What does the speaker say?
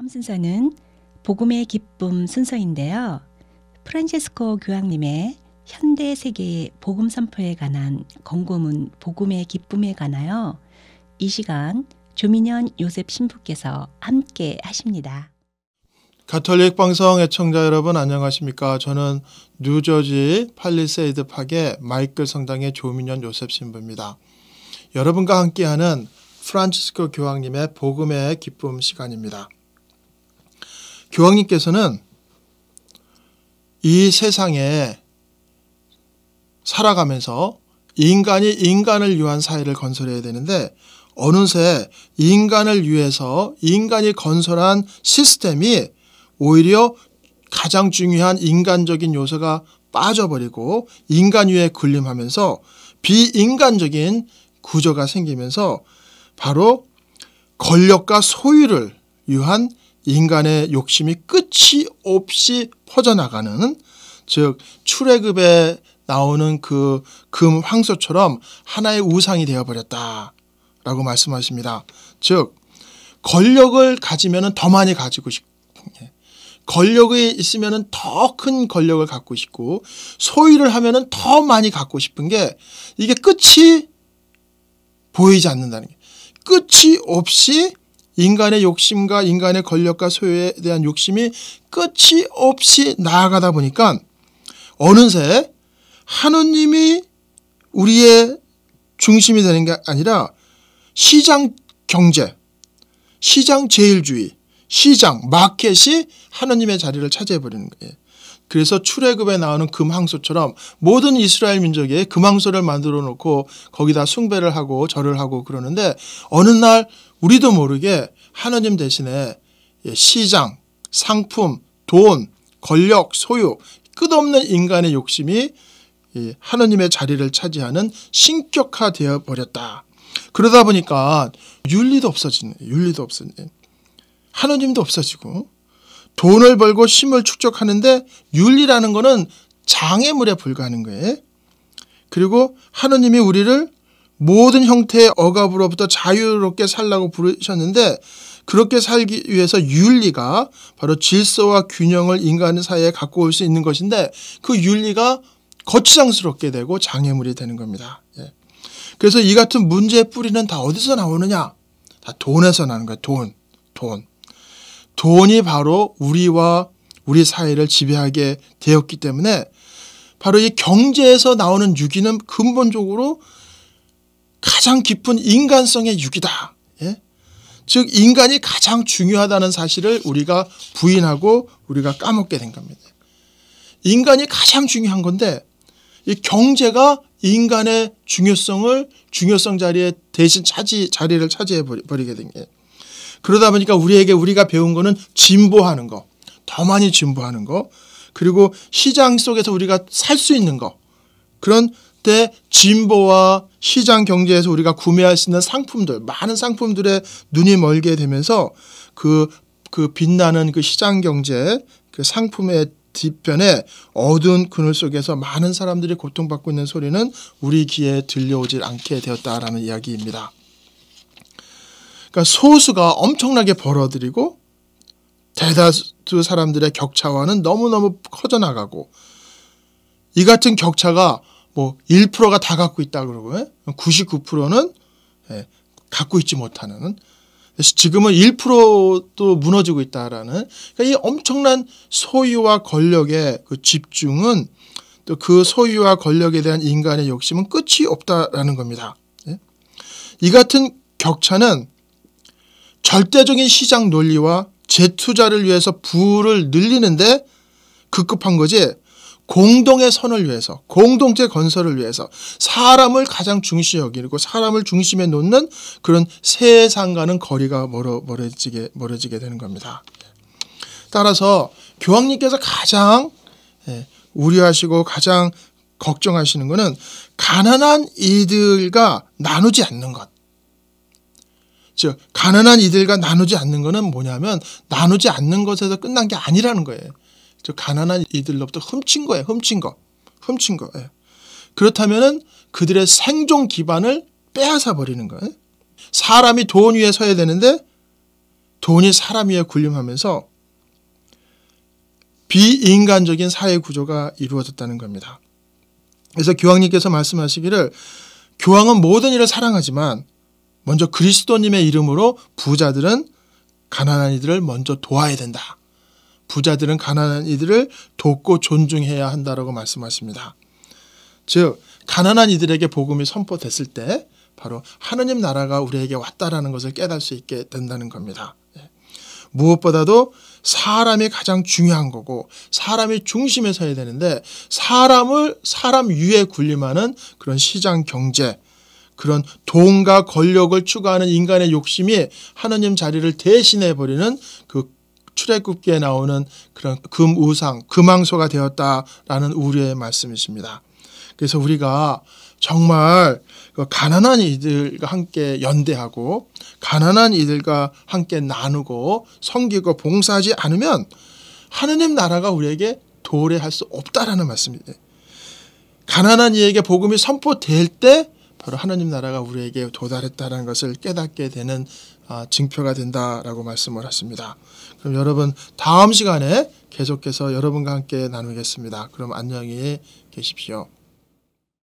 다음 순서는 복음의 기쁨 순서인데요. 프란체스코 교황님의 현대 세계의 복음 선포에 관한 권고문 복음의 기쁨에 관하여 이 시간 조민현 요셉 신부께서 함께 하십니다. 가톨릭 방송 애청자 여러분 안녕하십니까? 저는 뉴저지 팔리세이드 팍의 마이클 성당의 조민현 요셉 신부입니다. 여러분과 함께하는 프란치스코 교황님의 복음의 기쁨 시간입니다. 교황님께서는 이 세상에 살아가면서 인간이 인간을 위한 사회를 건설해야 되는데 어느새 인간을 위해서 인간이 건설한 시스템이 오히려 가장 중요한 인간적인 요소가 빠져버리고 인간 위에 군림하면서 비인간적인 구조가 생기면서 바로 권력과 소유를 위한 인간의 욕심이 끝이 없이 퍼져나가는 즉 출애굽에 나오는 그 금 황소처럼 하나의 우상이 되어버렸다 라고 말씀하십니다. 즉 권력을 가지면 더 많이 가지고 싶고 예. 권력이 있으면 더 큰 권력을 갖고 싶고 소유를 하면 더 많이 갖고 싶은 게 이게 끝이 보이지 않는다는 게 끝이 없이 인간의 욕심과 인간의 권력과 소유에 대한 욕심이 끝이 없이 나아가다 보니까 어느새 하느님이 우리의 중심이 되는 게 아니라 시장 경제, 시장 제일주의, 시장, 마켓이 하느님의 자리를 차지해버리는 거예요. 그래서 출애굽에 나오는 금황소처럼 모든 이스라엘 민족에 금황소를 만들어 놓고 거기다 숭배를 하고 절을 하고 그러는데 어느 날 우리도 모르게 하느님 대신에 예, 시장, 상품, 돈, 권력, 소유 끝없는 인간의 욕심이 하느님의 자리를 차지하는 신격화되어 버렸다. 그러다 보니까 윤리도 없어지네. 윤리도 없어지네. 하느님도 없어지고 돈을 벌고 힘을 축적하는데 윤리라는 거는 장애물에 불과하는 거예요. 그리고 하느님이 우리를 모든 형태의 억압으로부터 자유롭게 살라고 부르셨는데 그렇게 살기 위해서 윤리가 바로 질서와 균형을 인간 사회에 갖고 올 수 있는 것인데 그 윤리가 거치장스럽게 되고 장애물이 되는 겁니다. 예. 그래서 이 같은 문제의 뿌리는 다 어디서 나오느냐? 다 돈에서 나는 거예요 돈, 돈. 돈이 바로 우리와 우리 사회를 지배하게 되었기 때문에 바로 이 경제에서 나오는 유기는 근본적으로 가장 깊은 인간성의 유기다. 예? 즉 인간이 가장 중요하다는 사실을 우리가 부인하고 우리가 까먹게 된 겁니다. 인간이 가장 중요한 건데 이 경제가 인간의 중요성을 중요성 자리에 대신 차지 자리를 차지해 버리게 된 게. 그러다 보니까 우리에게 우리가 배운 거는 진보하는 거, 더 많이 진보하는 거, 그리고 시장 속에서 우리가 살 수 있는 거. 그런 때 진보와 시장 경제에서 우리가 구매할 수 있는 상품들, 많은 상품들에 눈이 멀게 되면서 그, 그 빛나는 그 시장 경제, 그 상품의 뒤편에 어두운 그늘 속에서 많은 사람들이 고통받고 있는 소리는 우리 귀에 들려오질 않게 되었다라는 이야기입니다. 그러니까 소수가 엄청나게 벌어들이고 대다수 사람들의 격차와는 너무너무 커져나가고 이 같은 격차가 뭐 1%가 다 갖고 있다 그러고 99%는 예? 예, 갖고 있지 못하는 그래서 지금은 1%도 무너지고 있다라는 그러니까 이 엄청난 소유와 권력의 그 집중은 또 그 소유와 권력에 대한 인간의 욕심은 끝이 없다라는 겁니다. 예? 이 같은 격차는 절대적인 시장 논리와 재투자를 위해서 부를 늘리는데 급급한 거지 공동의 선을 위해서 공동체 건설을 위해서 사람을 가장 중시 여기고 사람을 중심에 놓는 그런 세상과는 거리가 멀어, 멀어지게, 멀어지게 되는 겁니다. 따라서 교황님께서 가장 예, 우려하시고 가장 걱정하시는 것은 가난한 이들과 나누지 않는 것. 즉 가난한 이들과 나누지 않는 것은 뭐냐면 나누지 않는 것에서 끝난 게 아니라는 거예요. 즉 가난한 이들로부터 훔친 거예요. 훔친 거. 훔친 거. 예. 그렇다면은 그들의 생존 기반을 빼앗아 버리는 거예요. 사람이 돈 위에 서야 되는데 돈이 사람 위에 군림하면서 비인간적인 사회 구조가 이루어졌다는 겁니다. 그래서 교황님께서 말씀하시기를 교황은 모든 일을 사랑하지만 먼저 그리스도님의 이름으로 부자들은 가난한 이들을 먼저 도와야 된다. 부자들은 가난한 이들을 돕고 존중해야 한다라고 말씀하십니다. 즉 가난한 이들에게 복음이 선포됐을 때 바로 하느님 나라가 우리에게 왔다라는 것을 깨달을 수 있게 된다는 겁니다. 예. 무엇보다도 사람이 가장 중요한 거고 사람이 중심에 서야 되는데 사람을 사람 위에 군림하는 그런 시장 경제 그런 돈과 권력을 추구하는 인간의 욕심이 하느님 자리를 대신해 버리는 그 출애굽기에 나오는 그런 금우상, 금왕소가 되었다라는 우려의 말씀이십니다. 그래서 우리가 정말 그 가난한 이들과 함께 연대하고 가난한 이들과 함께 나누고 섬기고 봉사하지 않으면 하느님 나라가 우리에게 도래할 수 없다라는 말씀입니다. 가난한 이에게 복음이 선포될 때 바로 하나님 나라가 우리에게 도달했다는 것을 깨닫게 되는 증표가 아, 된다라고 말씀을 하십니다. 그럼 여러분 다음 시간에 계속해서 여러분과 함께 나누겠습니다. 그럼 안녕히 계십시오.